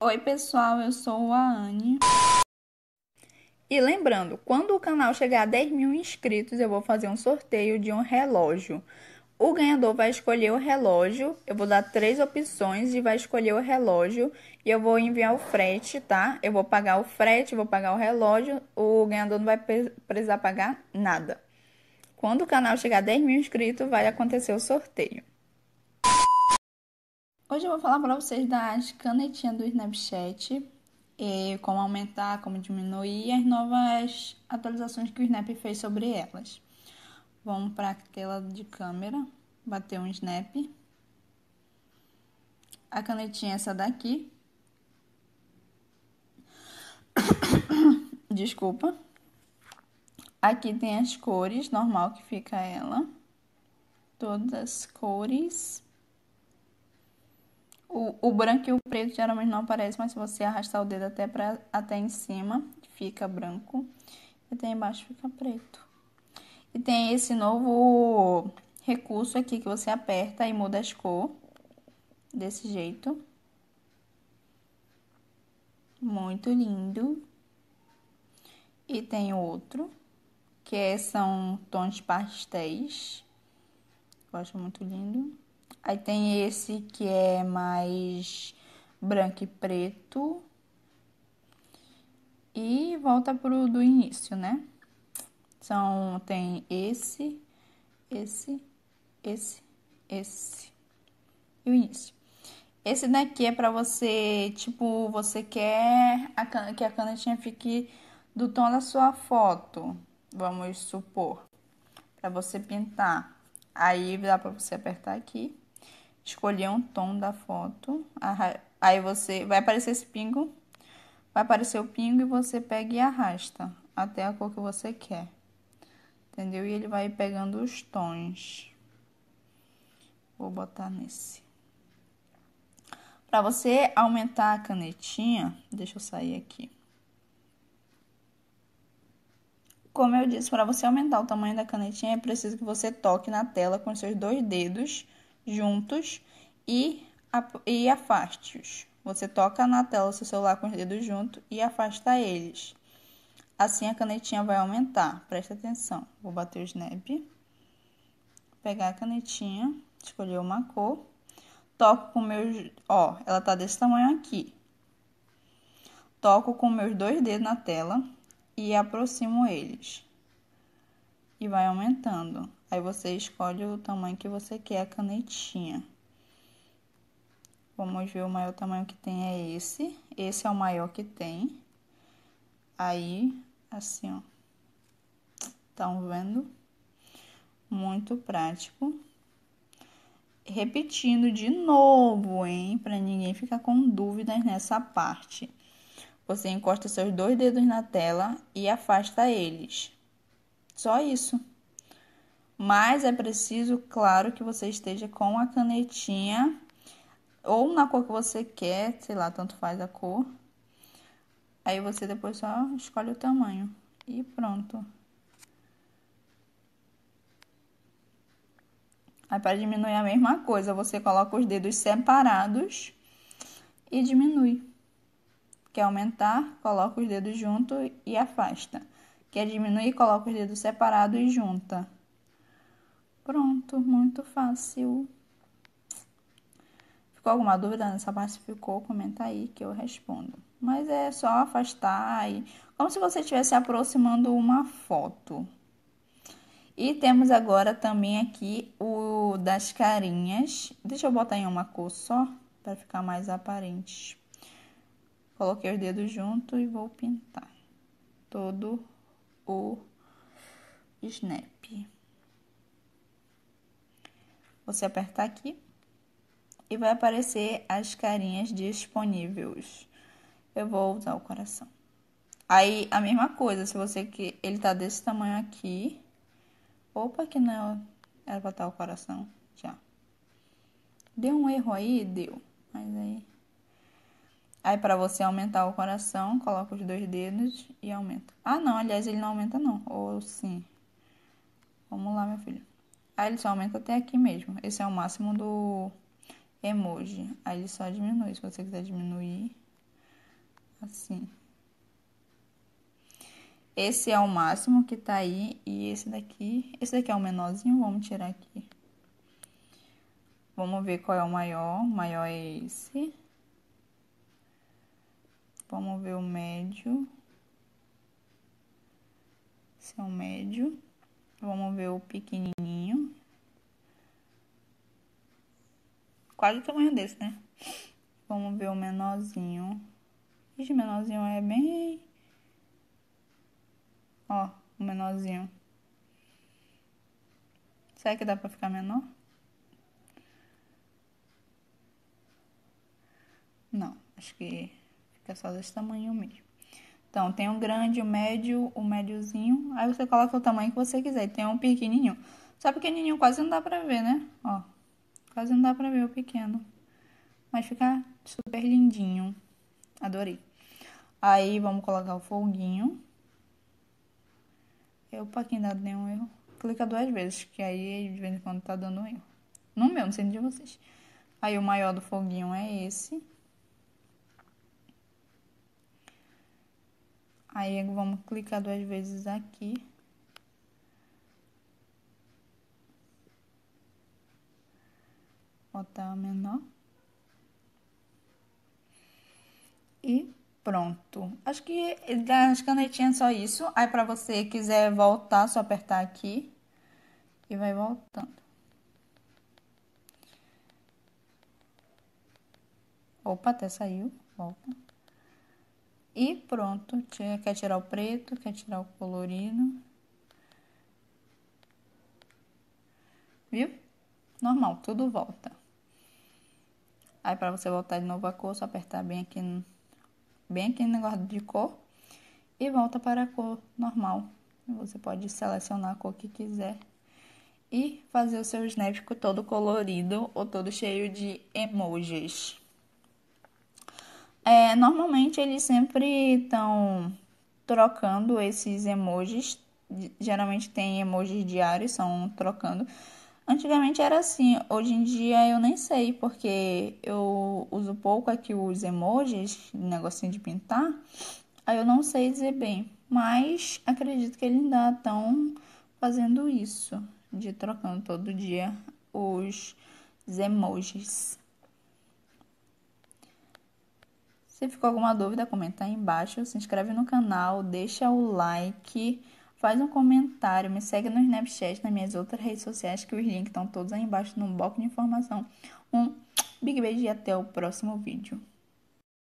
Oi, pessoal, eu sou a Anne. E lembrando, quando o canal chegar a 10 mil inscritos, eu vou fazer um sorteio de um relógio. O ganhador vai escolher o relógio, eu vou dar três opções e vai escolher o relógio e eu vou enviar o frete, tá? Eu vou pagar o frete, vou pagar o relógio, o ganhador não vai precisar pagar nada. Quando o canal chegar a 10 mil inscritos, vai acontecer o sorteio. Hoje eu vou falar para vocês das canetinhas do Snapchat, e como aumentar, como diminuir e as novas atualizações que o Snap fez sobre elas. Vamos para a tela de câmera, bater um snap. A canetinha é essa daqui. Desculpa. Aqui tem as cores, normal que fica ela. Todas as cores o, o branco e o preto geralmente não aparecem, mas se você arrastar o dedo até, pra, até em cima, fica branco. E até embaixo fica preto. E tem esse novo recurso aqui que você aperta e muda as cores. Desse jeito. Muito lindo. E tem outro, que é, são tons pastéis. Eu acho muito lindo. Aí tem esse que é mais branco e preto. E volta pro do início, né? então tem esse, esse, esse, esse e o início. Esse daqui é pra você, tipo, você quer a cana, que a canetinha fique do tom da sua foto, vamos supor, pra você pintar. Aí dá pra você apertar aqui escolher um tom da foto. Aí você vai aparecer esse pingo, vai aparecer o pingo e você pega e arrasta até a cor que você quer. Entendeu? E ele vai pegando os tons. Vou botar nesse. Para você aumentar a canetinha, deixa eu sair aqui. Como eu disse, para você aumentar o tamanho da canetinha, é preciso que você toque na tela com seus dois dedos juntos e, e afaste-os. Você toca na tela do seu celular com os dedos juntos e afasta eles. Assim a canetinha vai aumentar. Presta atenção. Vou bater o snap. Pegar a canetinha, escolher uma cor. Toco com meus, ó, ela tá desse tamanho aqui. Toco com meus dois dedos na tela e aproximo eles e vai aumentando. Aí você escolhe o tamanho que você quer a canetinha. Vamos ver o maior tamanho que tem é esse. Esse é o maior que tem. Aí, assim, ó. Estão tá vendo? Muito prático. Repetindo de novo, hein? Para ninguém ficar com dúvidas nessa parte. Você encosta seus dois dedos na tela e afasta eles. Só isso. Mas é preciso, claro, que você esteja com a canetinha ou na cor que você quer, sei lá, tanto faz a cor. Aí você depois só escolhe o tamanho e pronto. Aí para diminuir a mesma coisa, você coloca os dedos separados e diminui. Quer aumentar? Coloca os dedos junto e afasta. Quer é diminuir? Coloca os dedos separados e junta. Pronto, muito fácil. Ficou alguma dúvida nessa parte? Ficou? Comenta aí que eu respondo. Mas é só afastar e como se você estivesse aproximando uma foto. E temos agora também aqui o das carinhas. Deixa eu botar em uma cor só para ficar mais aparente. Coloquei os dedos junto e vou pintar todo o snap. Você apertar aqui e vai aparecer as carinhas disponíveis. Eu vou usar o coração. Aí a mesma coisa, se você que ele tá desse tamanho aqui, opa, que não é era pra estar o coração já. Deu um erro aí, deu, mas aí Aí, para você aumentar o coração, coloca os dois dedos e aumenta. Ah, não, aliás, ele não aumenta, não. Ou sim. Vamos lá, meu filho. Aí, ah, ele só aumenta até aqui mesmo. Esse é o máximo do emoji. Aí, ele só diminui. Se você quiser diminuir, assim. Esse é o máximo que tá aí. E esse daqui, esse daqui é o menorzinho. Vamos tirar aqui. Vamos ver qual é o maior. O maior é esse. Vamos ver o médio. Esse é o médio. Vamos ver o pequenininho. Quase o tamanho desse, né? Vamos ver o menorzinho. Ixi, menorzinho é bem... Ó, o menorzinho. Será que dá pra ficar menor? Não, acho que que é só desse tamanho mesmo. Então, tem o um grande, o médio, o médiozinho. Aí você coloca o tamanho que você quiser. E tem um pequenininho. Só pequenininho quase não dá pra ver, né? Ó, quase não dá pra ver o pequeno. Mas fica super lindinho. Adorei. Aí, vamos colocar o folguinho. Eu, pra quem dá nenhum erro, clica duas vezes. Que aí, de vez em quando, tá dando erro. No meu, não sei de vocês. Aí, o maior do folguinho é esse. Aí vamos clicar duas vezes aqui. Botar menor. E pronto. Acho que as canetinhas é só isso. Aí para você quiser voltar, só apertar aqui e vai voltando. Opa, até saiu. Volta. E pronto, quer tirar o preto, quer tirar o colorido. Viu? Normal, tudo volta. Aí, pra você voltar de novo a cor, só apertar bem aqui, bem aqui no negócio de cor. E volta para a cor normal. Você pode selecionar a cor que quiser. E fazer o seu snap todo colorido ou todo cheio de emojis. É, normalmente eles sempre estão trocando esses emojis. Geralmente tem emojis diários, são trocando. Antigamente era assim, hoje em dia eu nem sei, porque eu uso pouco aqui os emojis, negocinho de pintar, aí eu não sei dizer bem. Mas acredito que eles ainda estão fazendo isso, de trocando todo dia os emojis. Se ficou alguma dúvida, comenta aí embaixo, se inscreve no canal, deixa o like, faz um comentário, me segue no Snapchat, nas minhas outras redes sociais, que os links estão todos aí embaixo no bloco de informação. Um big beijo e até o próximo vídeo.